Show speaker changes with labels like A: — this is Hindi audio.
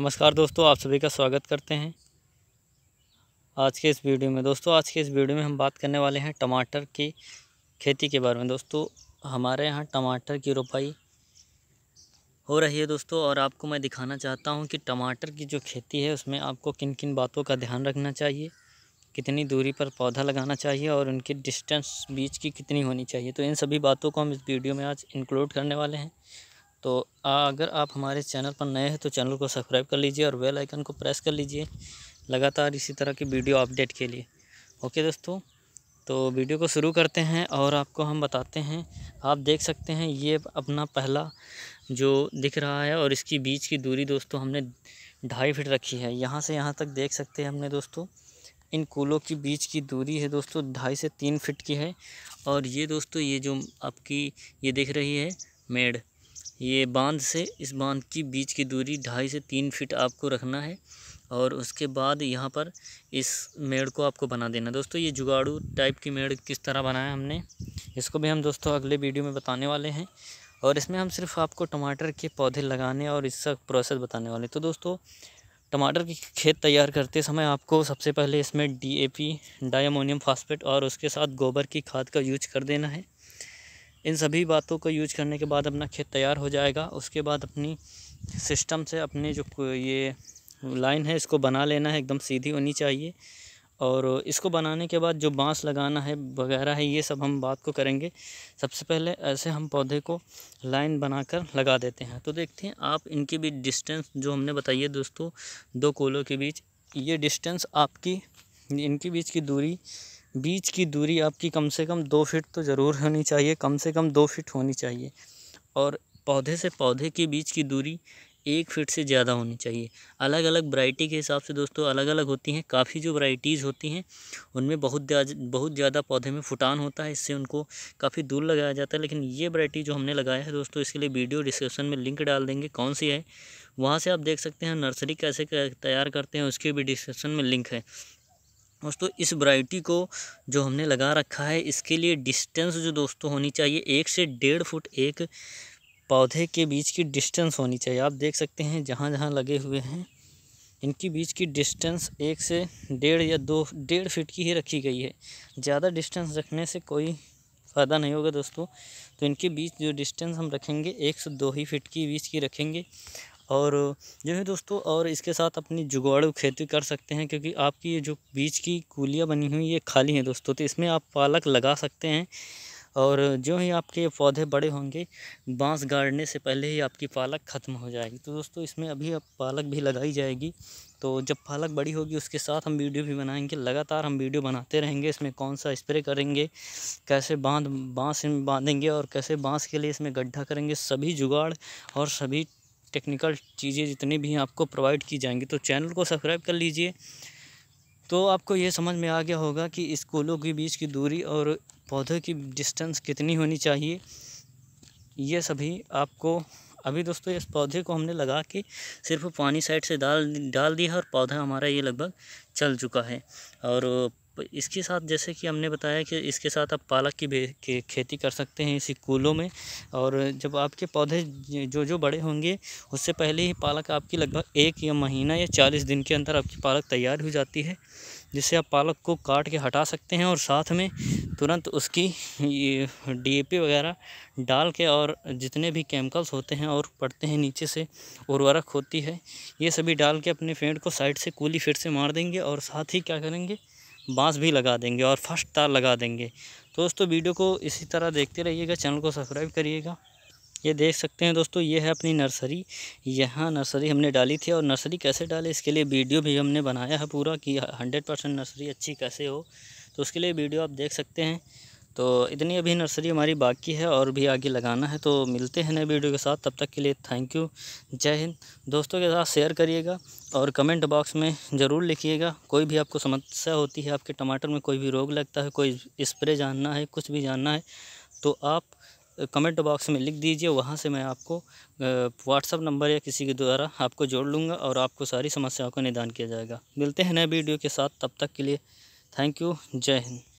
A: नमस्कार दोस्तों आप सभी का स्वागत करते हैं आज के इस वीडियो में दोस्तों आज के इस वीडियो में हम बात करने वाले हैं टमाटर की खेती के बारे में दोस्तों हमारे यहाँ टमाटर की रोपाई हो रही है दोस्तों और आपको मैं दिखाना चाहता हूँ कि टमाटर की जो खेती है उसमें आपको किन किन बातों का ध्यान रखना चाहिए कितनी दूरी पर पौधा लगाना चाहिए और उनकी डिस्टेंस बीच की कितनी होनी चाहिए तो इन सभी बातों को हम इस वीडियो में आज इंक्लूड करने वाले हैं तो अगर आप हमारे चैनल पर नए हैं तो चैनल को सब्सक्राइब कर लीजिए और बेल आइकन को प्रेस कर लीजिए लगातार इसी तरह की वीडियो अपडेट के लिए ओके दोस्तों तो वीडियो को शुरू करते हैं और आपको हम बताते हैं आप देख सकते हैं ये अपना पहला जो दिख रहा है और इसकी बीच की दूरी दोस्तों हमने ढाई फिट रखी है यहाँ से यहाँ तक देख सकते हैं हमने दोस्तों इन कूलों की बीच की दूरी है दोस्तों ढाई से तीन फिट की है और ये दोस्तों ये जो आपकी ये दिख रही है मेड़ ये बांध से इस बांध की बीच की दूरी ढाई से तीन फीट आपको रखना है और उसके बाद यहाँ पर इस मेड़ को आपको बना देना दोस्तों ये जुगाड़ू टाइप की मेड़ किस तरह बनाया हमने इसको भी हम दोस्तों अगले वीडियो में बताने वाले हैं और इसमें हम सिर्फ आपको टमाटर के पौधे लगाने और इसका प्रोसेस बताने वाले तो दोस्तों टमाटर की खेत तैयार करते समय आपको सबसे पहले इसमें डीएपी डायमोनियम फॉस्फेट और उसके साथ गोबर की खाद का यूज कर देना है इन सभी बातों को यूज करने के बाद अपना खेत तैयार हो जाएगा उसके बाद अपनी सिस्टम से अपने जो ये लाइन है इसको बना लेना है एकदम सीधी होनी चाहिए और इसको बनाने के बाद जो बांस लगाना है वगैरह है ये सब हम बात को करेंगे सबसे पहले ऐसे हम पौधे को लाइन बनाकर लगा देते हैं तो देखते हैं आप इनके बीच डिस्टेंस जो हमने बताइए दोस्तों दो कोलों के बीच ये डिस्टेंस आपकी इनके बीच की दूरी बीच की दूरी आपकी कम से कम दो फीट तो ज़रूर होनी चाहिए कम से कम दो फीट होनी चाहिए और पौधे से पौधे के बीच की दूरी एक फीट से ज़्यादा होनी चाहिए अलग अलग वैरायटी के हिसाब से दोस्तों अलग अलग होती हैं काफ़ी जो वराइटीज़ होती हैं उनमें बहुत बहुत ज़्यादा पौधे में फुटान होता है इससे उनको काफ़ी दूर लगाया जाता है लेकिन ये वरायटी जो हमने लगाया है दोस्तों इसके लिए वीडियो डिस्क्रिप्शन में लिंक डाल देंगे कौन सी है वहाँ से आप देख सकते हैं नर्सरी कैसे तैयार करते हैं उसके भी डिस्क्रिप्शन में लिंक है दोस्तों इस वैरायटी को जो हमने लगा रखा है इसके लिए डिस्टेंस जो दोस्तों होनी चाहिए एक से डेढ़ फुट एक पौधे के बीच की डिस्टेंस होनी चाहिए आप देख सकते हैं जहाँ जहाँ लगे हुए हैं इनकी बीच की डिस्टेंस एक से डेढ़ या दो डेढ़ फिट की ही रखी गई है ज़्यादा डिस्टेंस रखने से कोई फ़ायदा नहीं होगा दोस्तों तो इनके बीच जो डिस्टेंस हम रखेंगे एक से दो ही फिट की बीच की रखेंगे और जो है दोस्तों और इसके साथ अपनी जुगाड़ू खेती कर सकते हैं क्योंकि आपकी ये जो बीज की कूलियाँ बनी हुई ये खाली हैं दोस्तों तो इसमें आप पालक लगा सकते हैं और जो ही आपके पौधे बड़े होंगे बांस गाड़ने से पहले ही आपकी पालक ख़त्म हो जाएगी तो दोस्तों इसमें अभी अब पालक भी लगाई जाएगी तो जब पालक बड़ी होगी उसके साथ हम वीडियो भी बनाएंगे लगातार हम वीडियो बनाते रहेंगे इसमें कौन सा स्प्रे करेंगे कैसे बांध बांस में बांधेंगे और कैसे बांस के लिए इसमें गड्ढा करेंगे सभी जुगाड़ और सभी टेक्निकल चीज़ें जितनी भी हैं आपको प्रोवाइड की जाएंगी तो चैनल को सब्सक्राइब कर लीजिए तो आपको ये समझ में आ गया होगा कि स्कूलों के बीच की दूरी और पौधों की डिस्टेंस कितनी होनी चाहिए ये सभी आपको अभी दोस्तों इस पौधे को हमने लगा के सिर्फ पानी साइड से डाल डाल दिया और पौधा हमारा ये लगभग चल चुका है और तो इसके साथ जैसे कि हमने बताया कि इसके साथ आप पालक की के खेती कर सकते हैं इसी कूलों में और जब आपके पौधे जो जो बड़े होंगे उससे पहले ही पालक आपकी लगभग एक या महीना या चालीस दिन के अंदर आपकी पालक तैयार हो जाती है जिससे आप पालक को काट के हटा सकते हैं और साथ में तुरंत उसकी डीएपी वगैरह डाल के और जितने भी केमिकल्स होते हैं और पड़ते हैं नीचे से उर्वरक होती है ये सभी डाल के अपने पेड़ को साइड से कूली फिर से मार देंगे और साथ ही क्या करेंगे बांस भी लगा देंगे और फर्स्ट तार लगा देंगे तो दोस्तों वीडियो को इसी तरह देखते रहिएगा चैनल को सब्सक्राइब करिएगा ये देख सकते हैं दोस्तों ये है अपनी नर्सरी यहाँ नर्सरी हमने डाली थी और नर्सरी कैसे डाले इसके लिए वीडियो भी हमने बनाया है पूरा कि हंड्रेड परसेंट नर्सरी अच्छी कैसे हो तो उसके लिए वीडियो आप देख सकते हैं तो इतनी अभी नर्सरी हमारी बाकी है और भी आगे लगाना है तो मिलते हैं नए वीडियो के साथ तब तक के लिए थैंक यू जय हिंद दोस्तों के साथ शेयर करिएगा और कमेंट बॉक्स में ज़रूर लिखिएगा कोई भी आपको समस्या होती है आपके टमाटर में कोई भी रोग लगता है कोई स्प्रे जानना है कुछ भी जानना है तो आप कमेंट बॉक्स में लिख दीजिए वहाँ से मैं आपको व्हाट्सअप नंबर या किसी के द्वारा आपको जोड़ लूँगा और आपको सारी समस्याओं का निदान किया जाएगा मिलते हैं नए वीडियो के साथ तब तक के लिए थैंक यू जय हिंद